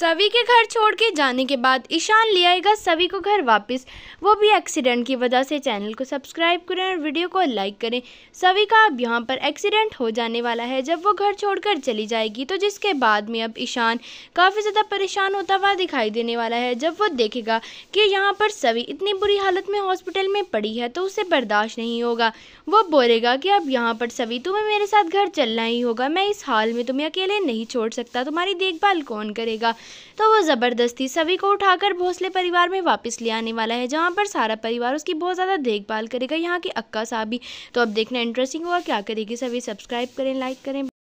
सवी के घर छोड़ के जाने के बाद ईशान ले आएगा सभी को घर वापस वो भी एक्सीडेंट की वजह से चैनल को सब्सक्राइब करें और वीडियो को लाइक करें सभी का अब यहाँ पर एक्सीडेंट हो जाने वाला है जब वो घर छोड़कर चली जाएगी तो जिसके बाद में अब ईशान काफ़ी ज़्यादा परेशान होता हुआ दिखाई देने वाला है जब वो देखेगा कि यहाँ पर सवी इतनी बुरी हालत में हॉस्पिटल में पड़ी है तो उसे बर्दाश्त नहीं होगा वो बोलेगा कि अब यहाँ पर सवी तुम्हें मेरे साथ घर चलना ही होगा मैं इस हाल में तुम्हें अकेले नहीं छोड़ सकता तुम्हारी देखभाल कौन करेगा तो वो ज़बरदस्ती सभी को उठाकर भोसले परिवार में वापस ले आने वाला है जहाँ पर सारा परिवार उसकी बहुत ज़्यादा देखभाल करेगा यहाँ की अक्का साहब भी तो अब देखना इंटरेस्टिंग हुआ क्या करेगी सभी सब्सक्राइब करें लाइक करें